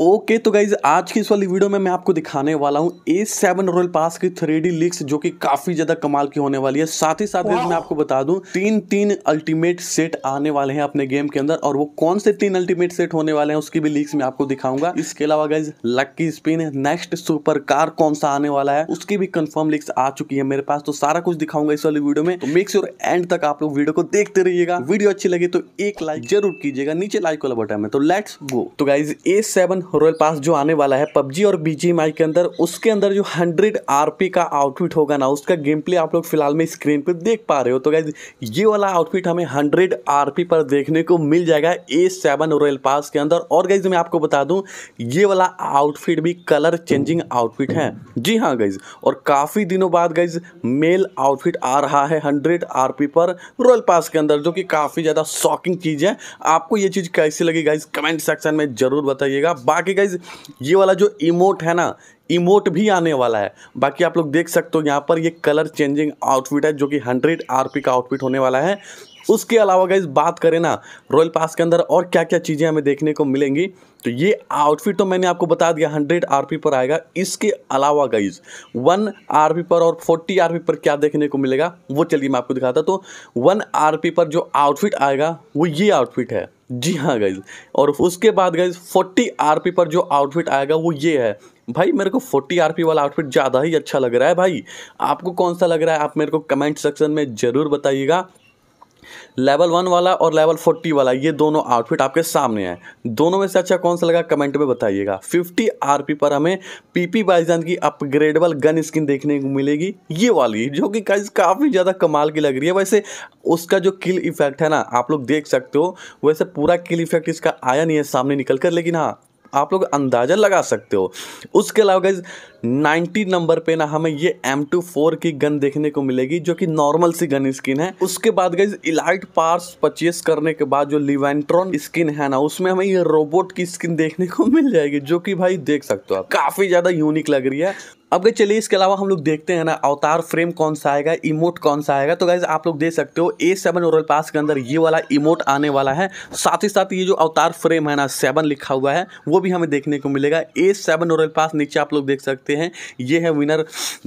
okay okay, तो guys आज की इस वाली वीडियो में मैं आपको दिखाने वाला हूँ ए सेवन रॉयल पास की थ्री डी लिक्स जो कि काफी ज्यादा कमाल की होने वाली है साथ ही साथ मैं आपको बता दूं तीन तीन अल्टीमेट सेट आने वाले हैं अपने गेम के अंदर और वो कौन से तीन अल्टीमेट सेट होने वाले हैं उसकी भी लिक्स मैं आपको दिखाऊंगा इसके अलावा guys lucky spin next super car कौन सा आने वाला है उसकी भी कंफर्म लिक्स आ चुकी है मेरे पास तो सारा कुछ दिखाऊंगा इस वाली वीडियो में तो मेक श्योर एंड तक आप लोग वीडियो को देखते रहिएगा वीडियो अच्छी लगी तो एक लाइक जरूर कीजिएगा नीचे लाइक वाला बटन में तो लेट्स गो तो guys A seven royal pass जो आने वाला है पबजी और बी के अंदर उसके अंदर जो हंड्रेड आर का आउटफिट होगा ना उसका गेम प्ले आप लोग फिलहाल में स्क्रीन पर देख पा रहे हो तो गाइज ये वाला आउटफिट हमें हंड्रेड आर पर देखने को मिल जाएगा ए सेवन रॉयल पास के अंदर और गाइज मैं आपको बता दूँ ये वाला आउटफिट भी कलर चेंजिंग आउटफिट है जी हाँ गाइज और काफ़ी दिनों बाद गाइज मेल आउटफिट आ रहा है हंड्रेड आर पर रॉयल पास के अंदर जो कि काफ़ी ज़्यादा शॉकिंग चीज़ है आपको ये चीज़ कैसी लगी गाइज कमेंट सेक्शन में ज़रूर बताइएगा बाय बाकी गाइज ये वाला जो इमोट है ना इमोट भी आने वाला है बाकी आप लोग देख सकते हो यहाँ पर ये कलर चेंजिंग आउटफिट है जो कि हंड्रेड आरपी का आउटफिट होने वाला है उसके अलावा गाइज बात करें ना रॉयल पास के अंदर और क्या क्या चीज़ें हमें देखने को मिलेंगी तो ये आउटफिट तो मैंने आपको बता दिया हंड्रेड आरपी पर आएगा इसके अलावा गाइज वन आरपी पर और फोर्टी आरपी पर क्या देखने को मिलेगा वो चलिए मैं आपको दिखाता तो वन आरपी पर जो आउटफिट आएगा वो ये आउटफिट है जी हाँ गाइज और उसके बाद गाइज 40 आर पर जो आउटफिट आएगा वो ये है भाई मेरे को 40 आर वाला आउटफिट ज़्यादा ही अच्छा लग रहा है भाई आपको कौन सा लग रहा है आप मेरे को कमेंट सेक्शन में ज़रूर बताइएगा लेवल वन वाला और लेवल फोर्टी वाला ये दोनों आउटफिट आपके सामने हैं दोनों में से अच्छा कौन सा लगा कमेंट में बताइएगा फिफ्टी आरपी पर हमें पीपी बाईजान की अपग्रेडेबल गन स्किन देखने को मिलेगी ये वाली जो कि काफ़ी ज़्यादा कमाल की लग रही है वैसे उसका जो किल इफेक्ट है ना आप लोग देख सकते हो वैसे पूरा किल इफेक्ट इसका आया नहीं है सामने निकल कर लेकिन हाँ आप लोग अंदाज़ा लगा सकते हो उसके अलावा गाइज नाइन्टी नंबर पे ना हमें ये एम टू फोर की गन देखने को मिलेगी जो कि नॉर्मल सी गन स्किन है उसके बाद गाइज इलाइट पार्स परचेस करने के बाद जो लिवेंट्रॉन स्किन है ना उसमें हमें ये रोबोट की स्किन देखने को मिल जाएगी जो कि भाई देख सकते हो आप काफ़ी ज़्यादा यूनिक लग रही है अब गई चलिए इसके अलावा हम लोग देखते हैं ना अवतार फ्रेम कौन सा आएगा इमोट कौन सा आएगा तो गाइज आप लोग देख सकते हो ए सेवन ओरल पास के अंदर ये वाला इमोट आने वाला है साथ ही साथ ये जो अवतार फ्रेम है ना सेवन लिखा हुआ है वो भी हमें देखने को मिलेगा ए सेवन ओरल पास नीचे आप लोग देख सकते हैं ये है विनर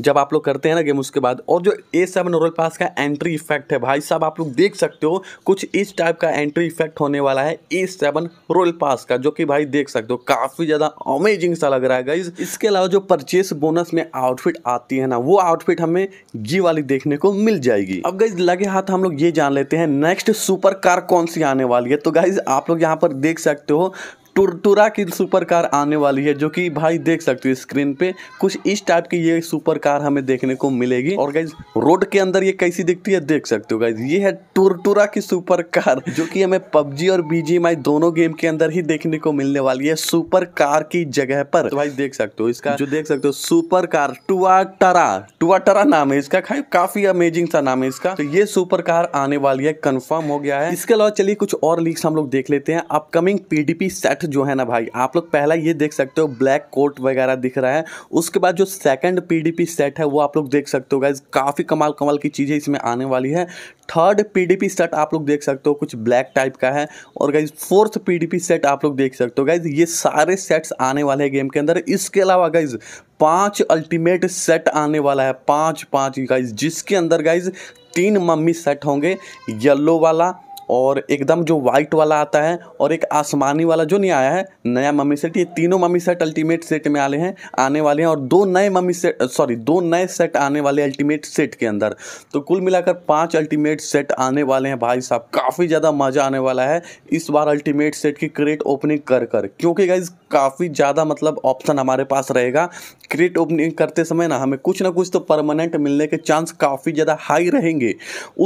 जब आप लोग करते हैं ना गेम उसके बाद और जो ए सेवन ओरल पास का एंट्री इफेक्ट है भाई साहब आप लोग देख सकते हो कुछ इस टाइप का एंट्री इफेक्ट होने वाला है ए सेवन ओरल पास का जो कि भाई देख सकते हो काफ़ी ज़्यादा अमेजिंग सा लग रहा है गाइज इसके अलावा जो परचेस बोनस इसमें आउटफिट आती है ना वो आउटफिट हमें जी वाली देखने को मिल जाएगी अब गाइज लगे हाथ हम लोग ये जान लेते हैं नेक्स्ट सुपर कार कौन सी आने वाली है तो गाइज आप लोग यहाँ पर देख सकते हो टुरटुरा की सुपर कार आने वाली है जो कि भाई देख सकते हो स्क्रीन पे कुछ इस टाइप की ये सुपर कार हमें देखने को मिलेगी और गाइज रोड के अंदर ये कैसी दिखती है देख सकते हो गाइज ये है टुरटुरा की सुपर कार जो कि हमें पबजी और बीजीएमआई दोनों गेम के अंदर ही देखने को मिलने वाली है सुपर कार की जगह पर तो भाई देख सकते हो इसका जो देख सकते हो सुपर कार टुआटरा टुआटरा नाम है इसका खाई काफी अमेजिंग सा नाम है इसका तो ये सुपर कार आने वाली है कन्फर्म हो गया है इसके अलावा चलिए कुछ और लीक्स हम लोग देख लेते हैं अपकमिंग पीडीपी सेट सेट जो है ना भाई आप लोग पहला ये देख सकते हो ब्लैक कोट वगैरह दिख रहा है उसके बाद जो सेकंड पीडीपी सेट है वो आप लोग देख सकते हो गाइज काफ़ी कमाल कमाल की चीज़ें इसमें आने वाली है थर्ड पीडीपी सेट आप लोग देख सकते हो कुछ ब्लैक टाइप का है और गाइज फोर्थ पीडीपी सेट आप लोग देख सकते हो गाइज ये सारे सेट्स आने वाले हैं गेम के अंदर इसके अलावा गाइज पांच अल्टीमेट सेट आने वाला है पांच पांच गाइज जिसके अंदर गाइज तीन मम्मी सेट होंगे येलो वाला और एकदम जो वाइट वाला आता है और एक आसमानी वाला जो नहीं आया है नया मम्मी सेट ये तीनों मम्मी सेट अल्टीमेट सेट में आए हैं आने वाले हैं और दो नए मम्मी सेट सॉरी दो नए सेट आने वाले अल्टीमेट सेट के अंदर तो कुल मिलाकर पाँच अल्टीमेट सेट आने वाले हैं भाई साहब काफ़ी ज़्यादा मज़ा आने वाला है इस बार अल्टीमेट सेट की क्रेट ओपनिंग कर कर क्योंकि गाइज काफ़ी ज़्यादा मतलब ऑप्शन हमारे पास रहेगा क्रिएट ओपनिंग करते समय ना हमें कुछ ना कुछ तो परमानेंट मिलने के चांस काफ़ी ज़्यादा हाई रहेंगे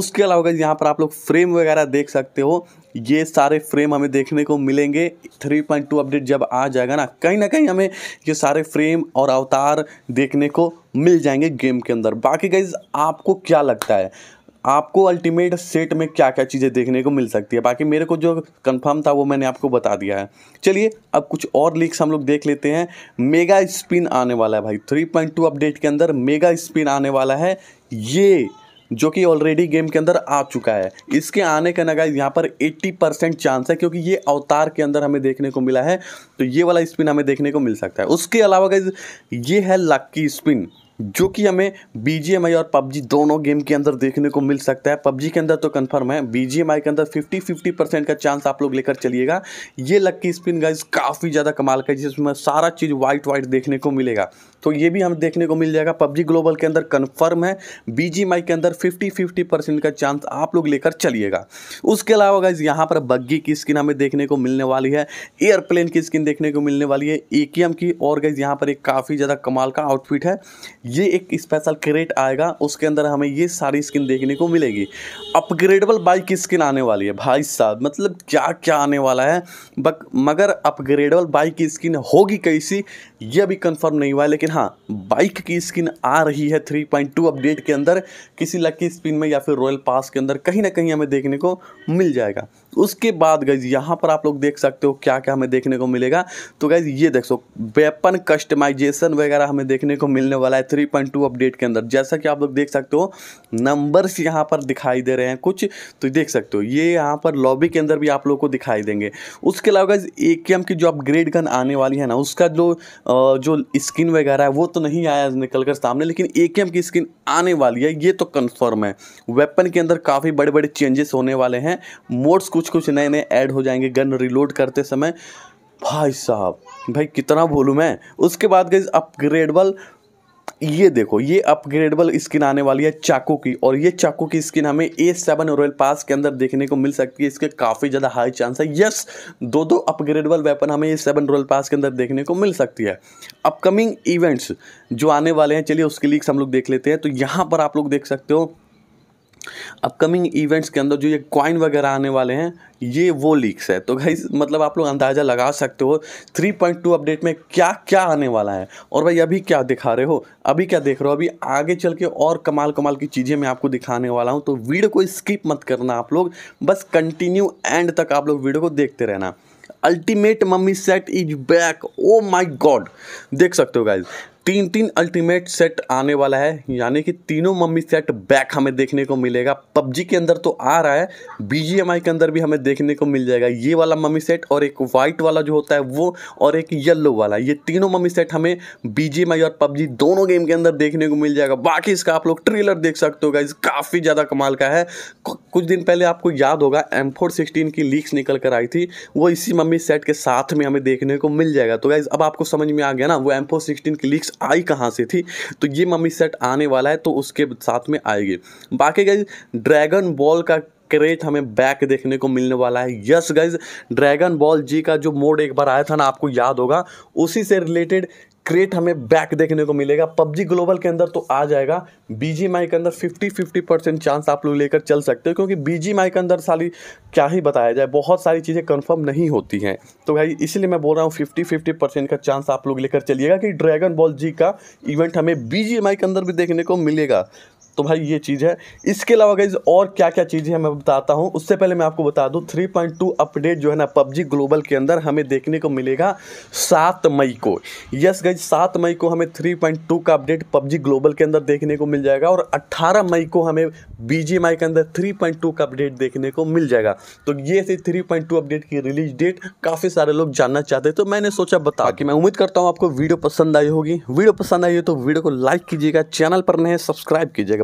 उसके अलावा यहाँ पर आप लोग फ्रेम वगैरह देख सकते हो ये सारे फ्रेम हमें देखने को मिलेंगे 3.2 अपडेट जब आ जाएगा ना कहीं ना कहीं हमें ये सारे फ्रेम और अवतार देखने को मिल जाएंगे गेम के अंदर बाकी गाइज आपको क्या लगता है आपको अल्टीमेट सेट में क्या क्या चीज़ें देखने को मिल सकती है बाकी मेरे को जो कंफर्म था वो मैंने आपको बता दिया है चलिए अब कुछ और लीक्स हम लोग देख लेते हैं मेगा स्पिन आने वाला है भाई 3.2 अपडेट के अंदर मेगा स्पिन आने वाला है ये जो कि ऑलरेडी गेम के अंदर आ चुका है इसके आने का नगा यहाँ पर 80 परसेंट चांस है क्योंकि ये अवतार के अंदर हमें देखने को मिला है तो ये वाला स्पिन हमें देखने को मिल सकता है उसके अलावा ये है लक्की स्पिन जो कि हमें बी और पबजी दोनों गेम के अंदर देखने को मिल सकता है पबजी के अंदर तो कंफर्म है बी के अंदर 50 50 परसेंट का चांस आप लोग लेकर चलिएगा ये लक्की स्पिन गाइज काफ़ी ज़्यादा कमाल का है जिसमें सारा चीज़ वाइट वाइट देखने को मिलेगा तो ये भी हम देखने को मिल जाएगा पबजी ग्लोबल के अंदर कन्फर्म है बी के अंदर फिफ्टी फिफ्टी परसेंट का चांस आप लोग लेकर चलिएगा उसके अलावा गाइज यहाँ पर बग्गी की स्किन हमें देखने को मिलने वाली है एयरप्लेन की स्किन देखने को मिलने वाली है ए की और गाइज यहाँ पर एक काफ़ी ज़्यादा कमाल का आउटफिट है ये एक स्पेशल क्रेट आएगा उसके अंदर हमें ये सारी स्किन देखने को मिलेगी अपग्रेडेबल बाइक की स्किन आने वाली है भाई साहब मतलब क्या क्या आने वाला है बक मगर अपग्रेडेबल बाइक की स्किन होगी कैसी ये अभी कंफर्म नहीं हुआ है लेकिन हाँ बाइक की स्किन आ रही है 3.2 अपडेट के अंदर किसी लकी स्पिन में या फिर रॉयल पास के अंदर कहीं ना कहीं हमें देखने को मिल जाएगा उसके बाद गई यहाँ पर आप लोग देख सकते हो क्या क्या हमें देखने को मिलेगा तो गई ये देख सो वेपन कस्टमाइजेशन वगैरह हमें देखने को मिलने वाला है थ्री अपडेट के अंदर जैसा कि आप लोग देख सकते हो नंबर्स यहाँ पर दिखाई दे रहे हैं कुछ तो देख सकते हो ये यहाँ पर लॉबी के अंदर भी आप लोग को दिखाई देंगे उसके अलावा गई ए की जो अपग्रेड गन आने वाली है ना उसका जो जो स्किन वगैरह है वो तो नहीं आया निकल कर सामने लेकिन ए की स्किन आने वाली है ये तो कन्फर्म है वेपन के अंदर काफ़ी बड़े बड़े चेंजेस होने वाले हैं मोड्स कुछ कुछ नए नए ऐड हो जाएंगे गन रिलोड करते समय भाई साहब भाई कितना बोलूँ मैं उसके बाद गई अपग्रेडबल ये देखो ये अपग्रेडेबल स्किन आने वाली है चाकू की और ये चाकू की स्किन हमें ए सेवन रॉयल पास के अंदर देखने को मिल सकती है इसके काफ़ी ज़्यादा हाई चांस है यस दो दो अपग्रेडेबल वेपन हमें ए सेवन रॉयल पास के अंदर देखने को मिल सकती है अपकमिंग इवेंट्स जो आने वाले हैं चलिए उसके लिए हम लोग देख लेते हैं तो यहाँ पर आप लोग देख सकते हो अपकमिंग इवेंट्स के अंदर जो ये कॉइन वगैरह आने वाले हैं ये वो लीक्स है तो भाई मतलब आप लोग अंदाज़ा लगा सकते हो 3.2 अपडेट में क्या क्या आने वाला है और भाई अभी क्या दिखा रहे हो अभी क्या देख रहे हो अभी आगे चल के और कमाल कमाल की चीज़ें मैं आपको दिखाने वाला हूँ तो वीडियो को स्किप मत करना आप लोग बस कंटिन्यू एंड तक आप लोग वीडियो को देखते रहना ultimate mummy set is back oh my god देख सकते हो गाइज तीन तीन अल्टीमेट सेट आने वाला है यानी कि तीनों मम्मी सेट बैक हमें देखने को मिलेगा पबजी के अंदर तो आ रहा है बीजीएमआई के अंदर भी हमें देखने को मिल जाएगा ये वाला मम्मी सेट और एक वाइट वाला जो होता है वो और एक येलो वाला ये तीनों मम्मी सेट हमें बीजीएमआई और पबजी दोनों गेम के अंदर देखने को मिल जाएगा बाकी इसका आप लोग ट्रेलर देख सकते हो गाइज काफ़ी ज़्यादा कमाल का है कुछ दिन पहले आपको याद होगा एम फोर सिक्सटीन की लीक्स निकल कर आई थी वो इसी मम्मी सेट के साथ में हमें देखने को मिल जाएगा तो गाइज अब आपको समझ में आ गया ना वो एम फोर सिक्सटीन की लीक्स आई कहाँ से थी तो ये मम्मी सेट आने वाला है तो उसके साथ में आएगी बाकी गई ड्रैगन बॉल का क्रेट हमें बैक देखने को मिलने वाला है yes guys dragon ball Z का जो मोड एक बार आया था ना आपको याद होगा उसी से रिलेटेड क्रेट हमें बैक देखने को मिलेगा पबजी ग्लोबल के अंदर तो आ जाएगा बीजी माई के अंदर 50 50 परसेंट चांस आप लोग लेकर चल सकते हो क्योंकि बीजी माई के अंदर सारी क्या ही बताया जाए बहुत सारी चीज़ें कंफर्म नहीं होती हैं तो भाई इसलिए मैं बोल रहा हूँ 50 50 परसेंट का चांस आप लोग लेकर चलिएगा कि ड्रैगन बॉल जी का इवेंट हमें बी के अंदर भी देखने को मिलेगा तो भाई ये चीज़ है इसके अलावा गई और क्या क्या चीज़ें हैं मैं बताता हूँ उससे पहले मैं आपको बता दूँ 3.2 अपडेट जो है ना पबजी ग्लोबल के अंदर हमें देखने को मिलेगा सात मई को यस गई सात मई को हमें 3.2 का अपडेट पबजी ग्लोबल के अंदर देखने को मिल जाएगा और 18 मई को हमें बी के अंदर 3.2 का अपडेट देखने को मिल जाएगा तो ये थी टू अपडेट की रिलीज डेट काफ़ी सारे लोग जानना चाहते तो मैंने सोचा बता कि मैं उम्मीद करता हूँ आपको वीडियो पसंद आई होगी वीडियो पसंद आई हो तो वीडियो को लाइक कीजिएगा चैनल पर नए सब्सक्राइब कीजिएगा